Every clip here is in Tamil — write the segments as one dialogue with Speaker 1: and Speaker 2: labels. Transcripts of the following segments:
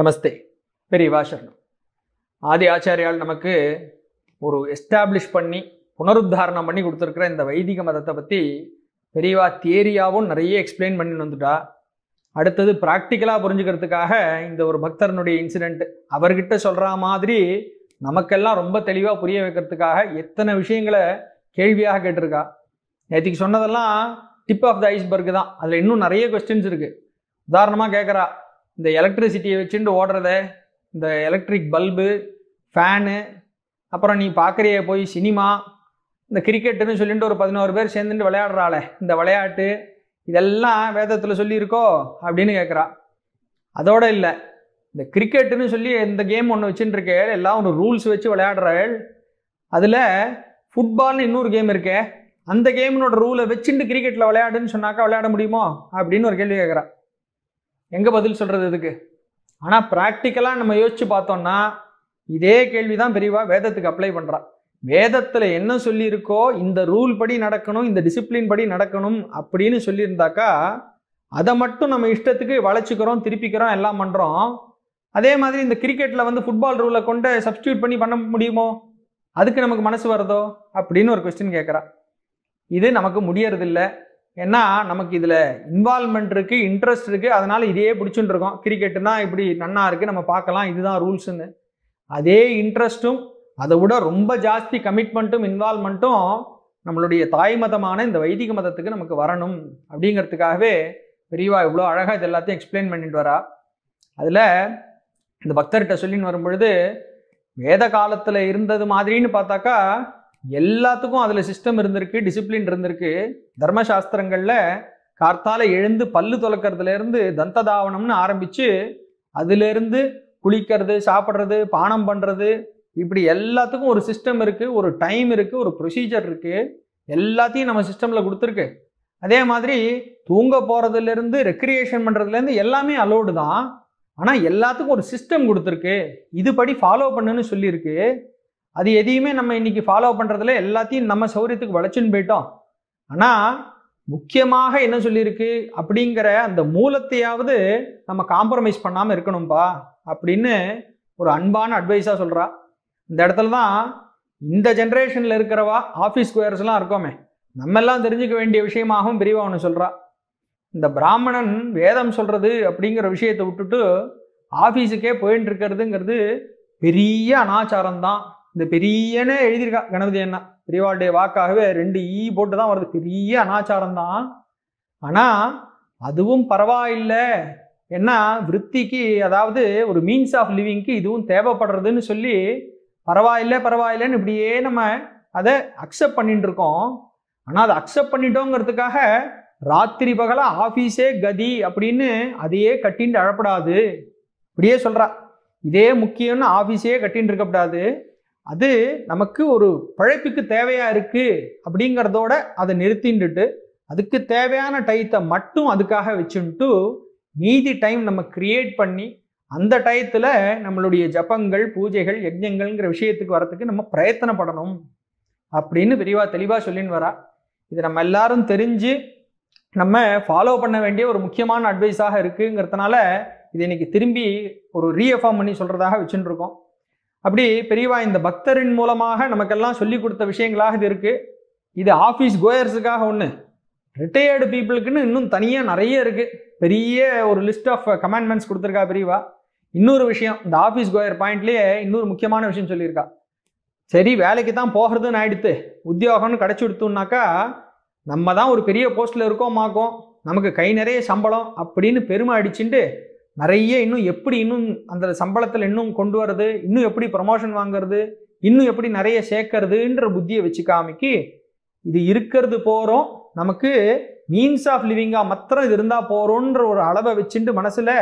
Speaker 1: நமஸ்தே பெரியவா சரணம் ஆதி ஆச்சாரியால் நமக்கு ஒரு எஸ்டாப்ளிஷ் பண்ணி புனருத்தாரணம் பண்ணி கொடுத்துருக்குற இந்த வைதிக மதத்தை பற்றி பெரியவா தியரியாவும் நிறைய எக்ஸ்பிளைன் பண்ணிட்டு வந்துட்டா அடுத்தது ப்ராக்டிக்கலாக புரிஞ்சுக்கிறதுக்காக இந்த ஒரு பக்தரனுடைய இன்சிடெண்ட் அவர்கிட்ட சொல்கிற மாதிரி நமக்கெல்லாம் ரொம்ப தெளிவாக புரிய வைக்கிறதுக்காக எத்தனை விஷயங்களை கேள்வியாக கேட்டிருக்கா நேற்றுக்கு சொன்னதெல்லாம் டிப் ஆஃப் த ஐஸ்பர்க் தான் அதில் இன்னும் நிறைய கொஸ்டின்ஸ் இருக்குது உதாரணமாக கேட்குறா இந்த எலக்ட்ரிசிட்டியை வச்சுட்டு ஓடுறத இந்த எலக்ட்ரிக் பல்பு ஃபேனு அப்புறம் நீ பார்க்குறிய போய் சினிமா இந்த கிரிக்கெட்டுன்னு சொல்லிட்டு ஒரு பதினோரு பேர் சேர்ந்துட்டு விளையாடுறாள இந்த விளையாட்டு இதெல்லாம் வேதத்தில் சொல்லியிருக்கோ அப்படின்னு கேட்குறா அதோட இல்லை இந்த கிரிக்கெட்டுன்னு சொல்லி இந்த கேம் ஒன்று வச்சுட்டுருக்கே எல்லாம் ஒரு ரூல்ஸ் வச்சு விளையாடுறாள் அதில் ஃபுட்பால்னு இன்னொரு கேம் இருக்கே அந்த கேமினோட ரூலை வச்சுட்டு கிரிக்கெட்டில் விளையாடுன்னு சொன்னாக்கா விளையாட முடியுமோ அப்படின்னு ஒரு கேள்வி கேட்குறா எங்கே பதில் சொல்கிறது இதுக்கு ஆனால் ப்ராக்டிக்கலாக நம்ம யோசித்து பார்த்தோம்னா இதே கேள்வி தான் பெரியவா வேதத்துக்கு அப்ளை பண்ணுறான் வேதத்தில் என்ன சொல்லியிருக்கோ இந்த ரூல் படி நடக்கணும் இந்த டிசிப்ளின் படி நடக்கணும் அப்படின்னு சொல்லியிருந்தாக்கா அதை மட்டும் நம்ம இஷ்டத்துக்கு வளைச்சிக்கிறோம் திருப்பிக்கிறோம் எல்லாம் பண்ணுறோம் அதே மாதிரி இந்த கிரிக்கெட்டில் வந்து ஃபுட்பால் ரூலை கொண்டு சப்ஸ்டியூட் பண்ணி பண்ண முடியுமோ அதுக்கு நமக்கு மனசு வருதோ அப்படின்னு ஒரு கொஸ்டின் கேட்குறா இது நமக்கு முடியறதில்லை ஏன்னா நமக்கு இதில் இன்வால்மெண்ட் இருக்குது இன்ட்ரெஸ்ட் இருக்குது அதனால் இதையே பிடிச்சுட்டு இருக்கோம் கிரிக்கெட்டுனா இப்படி நன்னா இருக்குது நம்ம பார்க்கலாம் இதுதான் ரூல்ஸுன்னு அதே இன்ட்ரெஸ்ட்டும் அதை விட ரொம்ப ஜாஸ்தி கமிட்மெண்ட்டும் இன்வால்மெண்ட்டும் நம்மளுடைய தாய் மதமான இந்த வைதிக மதத்துக்கு நமக்கு வரணும் அப்படிங்கிறதுக்காகவே பெரியவா இவ்வளோ அழகாக இது எல்லாத்தையும் எக்ஸ்பிளைன் பண்ணிட்டு வரா அதில் இந்த பக்தர்கிட்ட சொல்லின்னு வரும்பொழுது வேத காலத்தில் இருந்தது மாதிரின்னு பார்த்தாக்கா எல்லாத்துக்கும் அதில் சிஸ்டம் இருந்திருக்கு டிசிப்ளின் இருந்திருக்கு தர்மசாஸ்திரங்களில் கார்த்தால எழுந்து பல்லு துளக்கிறதுலேருந்து தாவனம்னு ஆரம்பித்து அதுலேருந்து குளிக்கிறது சாப்பிட்றது பானம் பண்ணுறது இப்படி எல்லாத்துக்கும் ஒரு சிஸ்டம் இருக்குது ஒரு டைம் இருக்குது ஒரு ப்ரொசீஜர் இருக்குது எல்லாத்தையும் நம்ம சிஸ்டமில் கொடுத்துருக்கு அதே மாதிரி தூங்க போகிறதுலேருந்து ரெக்ரியேஷன் பண்ணுறதுலேருந்து எல்லாமே அலோடு தான் ஆனால் எல்லாத்துக்கும் ஒரு சிஸ்டம் கொடுத்துருக்கு இதுபடி ஃபாலோ பண்ணுன்னு சொல்லியிருக்கு அது எதையுமே நம்ம இன்னைக்கு ஃபாலோ பண்ணுறதுல எல்லாத்தையும் நம்ம சௌரியத்துக்கு வளைச்சுன்னு போயிட்டோம் ஆனால் முக்கியமாக என்ன சொல்லியிருக்கு அப்படிங்கிற அந்த மூலத்தையாவது நம்ம காம்ப்ரமைஸ் பண்ணாமல் இருக்கணும்ப்பா அப்படின்னு ஒரு அன்பான அட்வைஸாக சொல்கிறா இந்த இடத்துல தான் இந்த ஜென்ரேஷனில் இருக்கிறவா ஆஃபீஸ் குயர்ஸ்லாம் இருக்கோமே நம்மெல்லாம் தெரிஞ்சுக்க வேண்டிய விஷயமாகவும் பிரிவாக ஒன்று சொல்கிறா இந்த பிராமணன் வேதம் சொல்கிறது அப்படிங்கிற விஷயத்தை விட்டுட்டு ஆஃபீஸுக்கே போயின்னு இருக்கிறதுங்கிறது பெரிய அனாச்சாரம்தான் இந்த பெரியனே எழுதியிருக்கா கணபதி அண்ணா பெரியவாளுடைய வாக்காகவே ரெண்டு ஈ போட்டு தான் வருது பெரிய அனாச்சாரம் தான் ஆனால் அதுவும் பரவாயில்லை ஏன்னா விற்பிக்கு அதாவது ஒரு மீன்ஸ் ஆஃப் லிவிங்க்கு இதுவும் தேவைப்படுறதுன்னு சொல்லி பரவாயில்ல பரவாயில்லைன்னு இப்படியே நம்ம அதை அக்செப்ட் பண்ணிட்டு இருக்கோம் ஆனால் அதை அக்செப்ட் பண்ணிட்டோங்கிறதுக்காக ராத்திரி பகல ஆஃபீஸே கதி அப்படின்னு அதையே கட்டின்னு அழப்படாது இப்படியே சொல்கிறா இதே முக்கியம்னு ஆஃபீஸே கட்டின்னு இருக்கக்கூடாது அது நமக்கு ஒரு பழைப்புக்கு தேவையாக இருக்குது அப்படிங்கிறதோட அதை நிறுத்தின்ட்டு அதுக்கு தேவையான டயத்தை மட்டும் அதுக்காக வச்சுன்ட்டு மீதி டைம் நம்ம கிரியேட் பண்ணி அந்த டயத்தில் நம்மளுடைய ஜபங்கள் பூஜைகள் யஜ்ஞங்கள்ங்கிற விஷயத்துக்கு வரத்துக்கு நம்ம பிரயத்தனப்படணும் அப்படின்னு விரிவாக தெளிவாக சொல்லின்னு வரா இது நம்ம எல்லாரும் தெரிஞ்சு நம்ம ஃபாலோ பண்ண வேண்டிய ஒரு முக்கியமான அட்வைஸாக இருக்குங்கிறதுனால இது இன்னைக்கு திரும்பி ஒரு ரீஎஃபார்ம் பண்ணி சொல்கிறதாக வச்சுட்டு இருக்கோம் அப்படி பெரியவா இந்த பக்தரின் மூலமாக நமக்கெல்லாம் சொல்லி கொடுத்த விஷயங்களாக இது இருக்குது இது ஆஃபீஸ் கோயர்ஸுக்காக ஒன்று ரிட்டையர்டு பீப்புளுக்குன்னு இன்னும் தனியாக நிறைய இருக்குது பெரிய ஒரு லிஸ்ட் ஆஃப் கமெண்ட்மெண்ட்ஸ் கொடுத்துருக்கா பெரியவா இன்னொரு விஷயம் இந்த ஆஃபீஸ் கோயர் பாயிண்ட்லேயே இன்னொரு முக்கியமான விஷயம் சொல்லியிருக்கா சரி வேலைக்கு தான் போகிறதுன்னு ஆயிடுத்து உத்தியோகம்னு கிடச்சி விடுத்தோம்னாக்கா நம்ம தான் ஒரு பெரிய போஸ்ட்டில் இருக்கோம் மாக்கோம் நமக்கு கை நிறைய சம்பளம் அப்படின்னு பெருமை அடிச்சுட்டு நிறைய இன்னும் எப்படி இன்னும் அந்த சம்பளத்தில் இன்னும் கொண்டு வர்றது இன்னும் எப்படி ப்ரமோஷன் வாங்குறது இன்னும் எப்படி நிறைய சேர்க்கறதுன்ற புத்தியை வச்சுக்காமிக்கு இது இருக்கிறது போகிறோம் நமக்கு மீன்ஸ் ஆஃப் லிவிங்காக மாத்திரம் இது இருந்தால் போகிறோன்ற ஒரு அளவை வச்சுட்டு மனசில்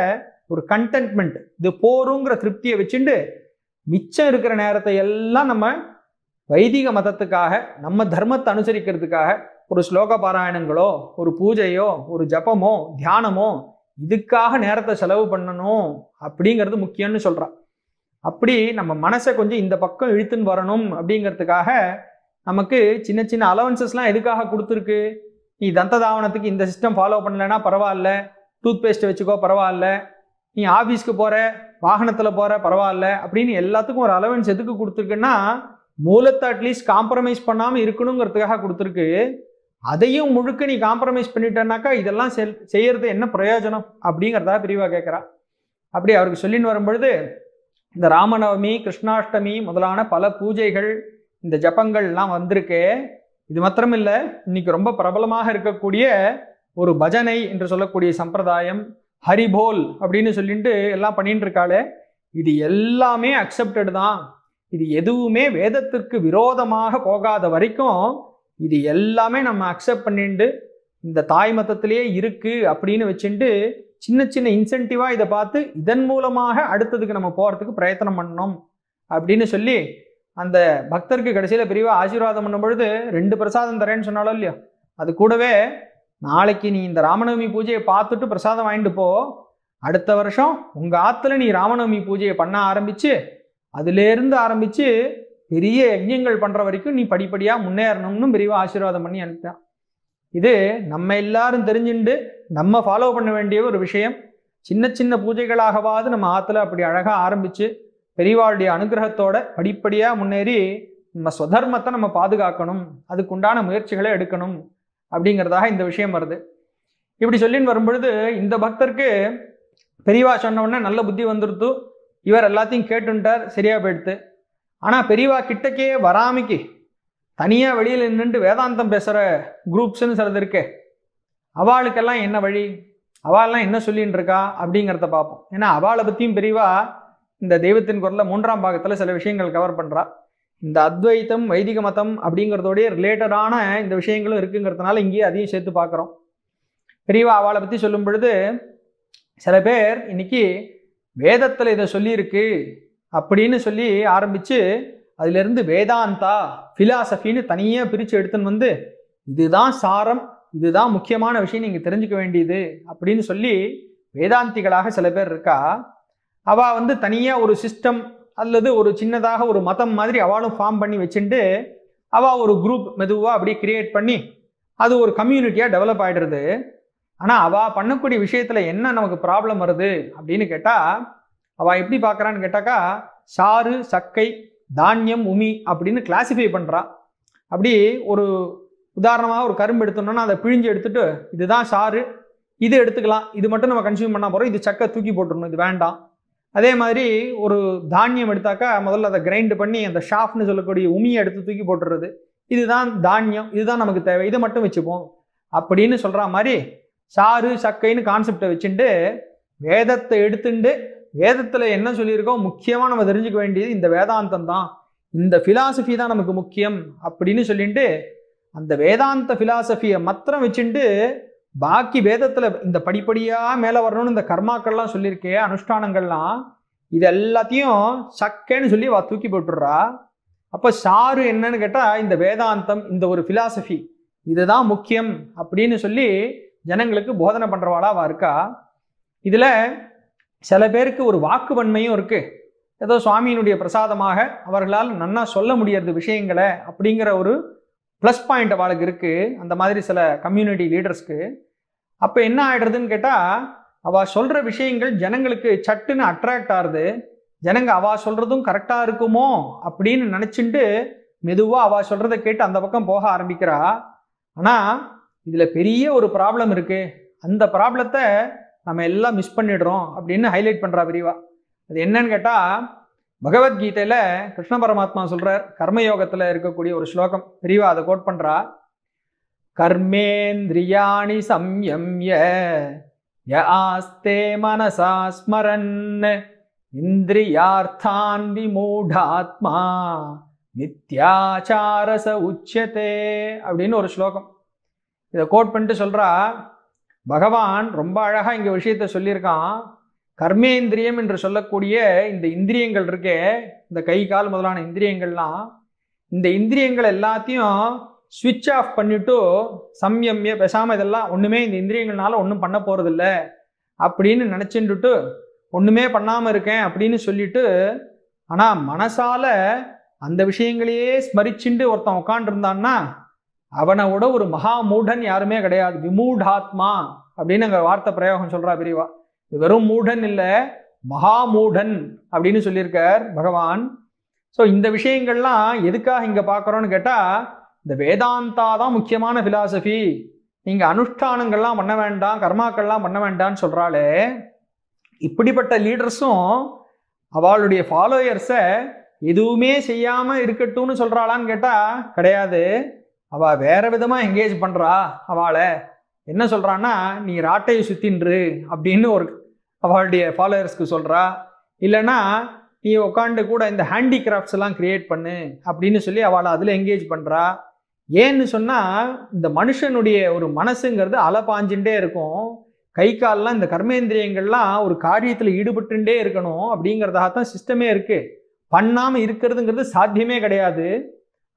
Speaker 1: ஒரு கண்டென்ட்மெண்ட் இது போருங்கிற திருப்தியை வச்சுட்டு மிச்சம் இருக்கிற நேரத்தை எல்லாம் நம்ம வைதிக மதத்துக்காக நம்ம தர்மத்தை அனுசரிக்கிறதுக்காக ஒரு ஸ்லோக பாராயணங்களோ ஒரு பூஜையோ ஒரு ஜபமோ தியானமோ இதுக்காக நேரத்தை செலவு பண்ணணும் அப்படிங்கிறது முக்கியம்னு சொல்கிறான் அப்படி நம்ம மனசை கொஞ்சம் இந்த பக்கம் இழுத்துன்னு வரணும் அப்படிங்கிறதுக்காக நமக்கு சின்ன சின்ன அலவன்சஸ்லாம் எதுக்காக கொடுத்துருக்கு நீ தந்ததாவனத்துக்கு இந்த சிஸ்டம் ஃபாலோ பண்ணலனா பரவாயில்ல டூத் பேஸ்ட்டை வச்சுக்கோ பரவாயில்ல நீ ஆஃபீஸ்க்கு போகிற வாகனத்தில் போகிற பரவாயில்ல அப்படின்னு எல்லாத்துக்கும் ஒரு அலவன்ஸ் எதுக்கு கொடுத்துருக்குன்னா மூலத்தை அட்லீஸ்ட் காம்ப்ரமைஸ் பண்ணாமல் இருக்கணுங்கிறதுக்காக கொடுத்துருக்கு அதையும் முழுக்க நீ காம்ப்ரமைஸ் பண்ணிட்டனாக்கா இதெல்லாம் செல் செய்யறது என்ன பிரயோஜனம் அப்படிங்கிறதா பிரிவா கேட்குறா அப்படி அவருக்கு சொல்லின்னு வரும்பொழுது இந்த ராமநவமி கிருஷ்ணாஷ்டமி முதலான பல பூஜைகள் இந்த ஜபங்கள்லாம் வந்திருக்கு இது மாத்திரம் இல்லை இன்னைக்கு ரொம்ப பிரபலமாக இருக்கக்கூடிய ஒரு பஜனை என்று சொல்லக்கூடிய சம்பிரதாயம் ஹரிபோல் அப்படின்னு சொல்லிட்டு எல்லாம் பண்ணிட்டு இருக்காளே இது எல்லாமே அக்செப்டட் தான் இது எதுவுமே வேதத்திற்கு விரோதமாக போகாத வரைக்கும் இது எல்லாமே நம்ம அக்செப்ட் பண்ணிட்டு இந்த தாய் மத்தத்திலேயே இருக்குது அப்படின்னு வச்சுட்டு சின்ன சின்ன இன்சென்டிவாக இதை பார்த்து இதன் மூலமாக அடுத்ததுக்கு நம்ம போகிறதுக்கு பிரயத்தனம் பண்ணணும் அப்படின்னு சொல்லி அந்த பக்தருக்கு கடைசியில் பிரிவா ஆசீர்வாதம் பண்ணும் பொழுது ரெண்டு பிரசாதம் தரேன்னு சொன்னாலும் இல்லையோ அது கூடவே நாளைக்கு நீ இந்த ராமநவமி பூஜையை பார்த்துட்டு பிரசாதம் வாங்கிட்டு போ அடுத்த வருஷம் உங்கள் ஆற்றுல நீ ராமநவமி பூஜையை பண்ண ஆரம்பித்து அதுலேருந்து ஆரம்பித்து பெரிய யஜ்யங்கள் பண்ணுற வரைக்கும் நீ படிப்படியாக முன்னேறணும்னு விரிவாக ஆசீர்வாதம் பண்ணி அனுப்பிட்டான் இது நம்ம எல்லாரும் தெரிஞ்சுண்டு நம்ம ஃபாலோ பண்ண வேண்டிய ஒரு விஷயம் சின்ன சின்ன பூஜைகளாகவாது நம்ம ஆற்றுல அப்படி அழகாக ஆரம்பித்து பெரியவாளுடைய அனுகிரகத்தோட படிப்படியாக முன்னேறி நம்ம சுதர்மத்தை நம்ம பாதுகாக்கணும் அதுக்குண்டான முயற்சிகளை எடுக்கணும் அப்படிங்கிறதாக இந்த விஷயம் வருது இப்படி சொல்லின்னு வரும்பொழுது இந்த பக்தருக்கு பெரியவா சொன்ன உடனே நல்ல புத்தி வந்துருத்து இவர் எல்லாத்தையும் கேட்டுன்ட்டார் சரியாக போயிடுத்து ஆனால் பெரியவா கிட்டக்கே வராமிக்கு தனியாக வெளியில் நின்றுட்டு வேதாந்தம் பேசுகிற குரூப்ஸ்ன்னு சிலது இருக்கே அவளுக்கெல்லாம் என்ன வழி அவள்லாம் என்ன சொல்லின்னு இருக்கா அப்படிங்கிறத பார்ப்போம் ஏன்னா அவளை பற்றியும் பெரியவா இந்த தெய்வத்தின் குரலில் மூன்றாம் பாகத்தில் சில விஷயங்கள் கவர் பண்ணுறா இந்த அத்வைத்தம் வைதிக மதம் அப்படிங்கிறதோடைய ரிலேட்டடான இந்த விஷயங்களும் இருக்குங்கிறதுனால இங்கேயே அதையும் சேர்த்து பார்க்குறோம் பெரியவா அவளை பற்றி சொல்லும் பொழுது சில பேர் இன்னைக்கு வேதத்தில் இதை சொல்லியிருக்கு அப்படின்னு சொல்லி ஆரம்பித்து அதுலேருந்து வேதாந்தா ஃபிலாசபின்னு தனியாக பிரித்து எடுத்துன்னு வந்து இதுதான் சாரம் இதுதான் முக்கியமான விஷயம் நீங்கள் தெரிஞ்சுக்க வேண்டியது அப்படின்னு சொல்லி வேதாந்திகளாக சில பேர் இருக்கா அவள் வந்து தனியாக ஒரு சிஸ்டம் அல்லது ஒரு சின்னதாக ஒரு மதம் மாதிரி அவளும் ஃபார்ம் பண்ணி வச்சுட்டு அவள் ஒரு குரூப் மெதுவாக அப்படியே கிரியேட் பண்ணி அது ஒரு கம்யூனிட்டியாக டெவலப் ஆகிடுறது ஆனால் அவள் பண்ணக்கூடிய விஷயத்தில் என்ன நமக்கு ப்ராப்ளம் வருது அப்படின்னு கேட்டால் அவள் எப்படி பார்க்குறான்னு கேட்டாக்கா சாறு சக்கை தானியம் உமி அப்படின்னு கிளாசிஃபை பண்ணுறா அப்படி ஒரு உதாரணமாக ஒரு கரும்பு எடுத்தோம்னா அதை பிழிஞ்சு எடுத்துட்டு இதுதான் சாறு இது எடுத்துக்கலாம் இது மட்டும் நம்ம கன்சியூம் பண்ண போகிறோம் இது சக்கை தூக்கி போட்டுருணும் இது வேண்டாம் அதே மாதிரி ஒரு தானியம் எடுத்தாக்கா முதல்ல அதை கிரைண்டு பண்ணி அந்த ஷாஃப்னு சொல்லக்கூடிய உமியை எடுத்து தூக்கி போட்டுறது இதுதான் தானியம் இதுதான் நமக்கு தேவை இதை மட்டும் வச்சுப்போம் அப்படின்னு சொல்கிற மாதிரி சாறு சக்கைன்னு கான்செப்டை வச்சுட்டு வேதத்தை எடுத்துட்டு வேதத்தில் என்ன சொல்லியிருக்கோ முக்கியமாக நம்ம தெரிஞ்சுக்க வேண்டியது இந்த வேதாந்தம் தான் இந்த ஃபிலாசபி தான் நமக்கு முக்கியம் அப்படின்னு சொல்லிட்டு அந்த வேதாந்த ஃபிலாசபியை மாத்திரம் வச்சுட்டு பாக்கி வேதத்தில் இந்த படிப்படியாக மேலே வரணும்னு இந்த கர்மாக்கள்லாம் சொல்லியிருக்கே அனுஷ்டானங்கள்லாம் இது எல்லாத்தையும் சக்கேன்னு சொல்லி வா தூக்கி போட்டுடுறா அப்போ சாரு என்னன்னு கேட்டால் இந்த வேதாந்தம் இந்த ஒரு ஃபிலாசபி இதுதான் முக்கியம் அப்படின்னு சொல்லி ஜனங்களுக்கு போதனை வா இருக்கா இதில் சில பேருக்கு ஒரு வாக்கு வன்மையும் இருக்குது ஏதோ சுவாமியினுடைய பிரசாதமாக அவர்களால் நன்னா சொல்ல முடியறது விஷயங்களை அப்படிங்கிற ஒரு ப்ளஸ் பாயிண்ட் அவளுக்கு இருக்குது அந்த மாதிரி சில கம்யூனிட்டி லீடர்ஸ்க்கு அப்போ என்ன ஆகிடுறதுன்னு கேட்டால் அவள் சொல்கிற விஷயங்கள் ஜனங்களுக்கு சட்டுன்னு அட்ராக்ட் ஆகுது ஜனங்க அவள் சொல்கிறதும் கரெக்டாக இருக்குமோ அப்படின்னு நினச்சிட்டு மெதுவாக அவள் சொல்கிறத கேட்டு அந்த பக்கம் போக ஆரம்பிக்கிறா ஆனால் இதில் பெரிய ஒரு ப்ராப்ளம் இருக்குது அந்த ப்ராப்ளத்தை நம்ம எல்லாம் மிஸ் பண்ணிடுறோம் அப்படின்னு ஹைலைட் பண்ணுறா விரிவா அது என்னன்னு கேட்டால் பகவத்கீதையில் கிருஷ்ண பரமாத்மா சொல்கிறார் கர்மயோகத்தில் இருக்கக்கூடிய ஒரு ஸ்லோகம் பிரிவா அதை கோட் பண்ணுறா கர்மேந்திரியாணி சம்யம்ய ய ஆஸ்தே மனசா ஸ்மரன் இந்திரியார்த்தான் விமூடாத்மா நித்யாச்சாரச உச்சதே அப்படின்னு ஒரு ஸ்லோகம் இதை கோட் பண்ணிட்டு சொல்கிறா பகவான் ரொம்ப அழகாக இங்கே விஷயத்த சொல்லியிருக்கான் கர்மேந்திரியம் என்று சொல்லக்கூடிய இந்த இந்திரியங்கள் இருக்கே இந்த கை கால் முதலான இந்திரியங்கள்லாம் இந்த இந்திரியங்கள் எல்லாத்தையும் சுவிட்ச் ஆஃப் பண்ணிவிட்டு சம்யம்ய பேசாமல் இதெல்லாம் ஒன்றுமே இந்த இந்திரியங்கள்னால ஒன்றும் பண்ண போகிறதில்ல அப்படின்னு நினச்சிட்டு ஒன்றுமே பண்ணாமல் இருக்கேன் அப்படின்னு சொல்லிட்டு ஆனால் மனசால் அந்த விஷயங்களையே ஸ்மரிச்சுண்டு ஒருத்தன் உட்காண்டிருந்தான்னா அவனை விட ஒரு மகா மூடன் யாருமே கிடையாது விமூடாத்மா அப்படின்னு அங்கே வார்த்தை பிரயோகம் சொல்கிறா பிரிவா வெறும் மூடன் இல்லை மகா மூடன் அப்படின்னு சொல்லியிருக்கார் பகவான் ஸோ இந்த விஷயங்கள்லாம் எதுக்காக இங்கே பார்க்குறோன்னு கேட்டால் இந்த வேதாந்தா தான் முக்கியமான பிலாசபி நீங்கள் அனுஷ்டானங்கள்லாம் பண்ண வேண்டாம் கர்மாக்கள்லாம் பண்ண வேண்டாம்னு சொல்கிறாளே இப்படிப்பட்ட லீடர்ஸும் அவளுடைய ஃபாலோயர்ஸை எதுவுமே செய்யாமல் இருக்கட்டும்னு சொல்கிறாளான்னு கேட்டால் கிடையாது அவள் வேறு விதமாக எங்கேஜ் பண்ணுறா அவளை என்ன சொல்கிறான்னா நீ ராட்டையை சுத்தின்று அப்படின்னு ஒரு அவளுடைய ஃபாலோவர்ஸ்க்கு சொல்கிறா இல்லைன்னா நீ உட்காந்து கூட இந்த ஹேண்டிகிராஃப்ட்ஸ் எல்லாம் க்ரியேட் பண்ணு அப்படின்னு சொல்லி அவளை அதில் எங்கேஜ் பண்ணுறா ஏன்னு சொன்னால் இந்த மனுஷனுடைய ஒரு மனசுங்கிறது அலை பாஞ்சுட்டே இருக்கும் கை கால்லாம் இந்த கர்மேந்திரியங்கள்லாம் ஒரு காரியத்தில் ஈடுபட்டுட்டே இருக்கணும் அப்படிங்கிறதாக தான் சிஸ்டமே இருக்குது பண்ணாமல் இருக்கிறதுங்கிறது சாத்தியமே கிடையாது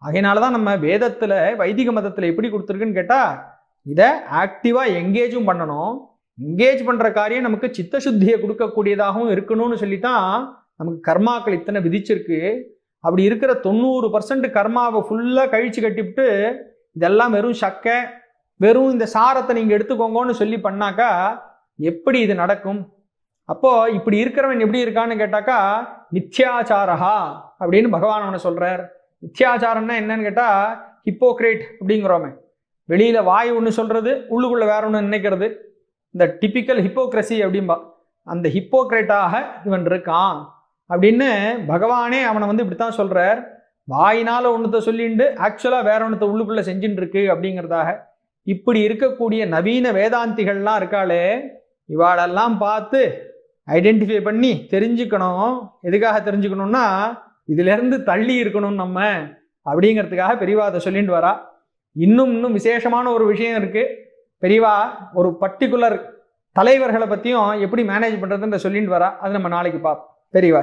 Speaker 1: அதனால தான் நம்ம வேதத்தில் வைதிக மதத்தில் எப்படி கொடுத்துருக்குன்னு கேட்டால் இதை ஆக்டிவாக எங்கேஜும் பண்ணணும் எங்கேஜ் பண்ணுற காரியம் நமக்கு சித்தசுத்தியை கொடுக்கக்கூடியதாகவும் இருக்கணும்னு சொல்லி தான் நமக்கு கர்மாக்கள் இத்தனை விதிச்சிருக்கு அப்படி இருக்கிற தொண்ணூறு பர்சன்ட் கர்மாவை ஃபுல்லாக கழிச்சு கட்டிவிட்டு இதெல்லாம் வெறும் சக்கை வெறும் இந்த சாரத்தை நீங்கள் எடுத்துக்கோங்கன்னு சொல்லி பண்ணாக்கா எப்படி இது நடக்கும் அப்போது இப்படி இருக்கிறவன் எப்படி இருக்கான்னு கேட்டாக்கா மித்யாச்சாரஹா அப்படின்னு பகவான் அவனை சொல்கிறார் மித்தியாச்சாரம்னா என்னன்னு கேட்டால் ஹிப்போக்ரேட் அப்படிங்கிறோமே வெளியில் வாய் ஒன்று சொல்கிறது உள்ளுக்குள்ளே வேற ஒன்று நினைக்கிறது இந்த டிப்பிக்கல் ஹிப்போக்ரஸி அப்படிம்பா அந்த ஹிப்போக்ரேட்டாக இவன் இருக்கான் அப்படின்னு பகவானே அவனை வந்து இப்படி தான் சொல்கிறார் வாயினால் ஒன்றத்தை சொல்லிண்டு ஆக்சுவலாக வேற ஒன்றத்தை உள்ளுக்குள்ளே செஞ்சுட்டு இருக்கு அப்படிங்கிறதாக இப்படி இருக்கக்கூடிய நவீன வேதாந்திகள்லாம் இருக்காளே இவாளெல்லாம் பார்த்து ஐடென்டிஃபை பண்ணி தெரிஞ்சுக்கணும் எதுக்காக தெரிஞ்சுக்கணுன்னா இதிலிருந்து தள்ளி இருக்கணும் நம்ம அப்படிங்கிறதுக்காக பெரியவா அதை சொல்லிட்டு வரா இன்னும் இன்னும் விசேஷமான ஒரு விஷயம் இருக்குது பெரியவா ஒரு பர்டிகுலர் தலைவர்களை பற்றியும் எப்படி மேனேஜ் பண்ணுறதுன்ற சொல்லிட்டு வரா அது நம்ம நாளைக்கு பார்ப்போம் பெரியவா